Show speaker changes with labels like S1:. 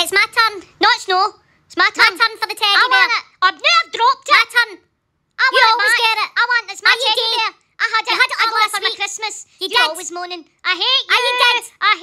S1: It's my turn. No, it's no. It's my turn. My turn for the teddy bear. I want it. I've, never dropped it. My turn. I want you it always back. get it. I want it's my Are teddy bear. I had it. You had it, I got it for my Christmas. You, you
S2: did. always moaning. I hate you. I you did. I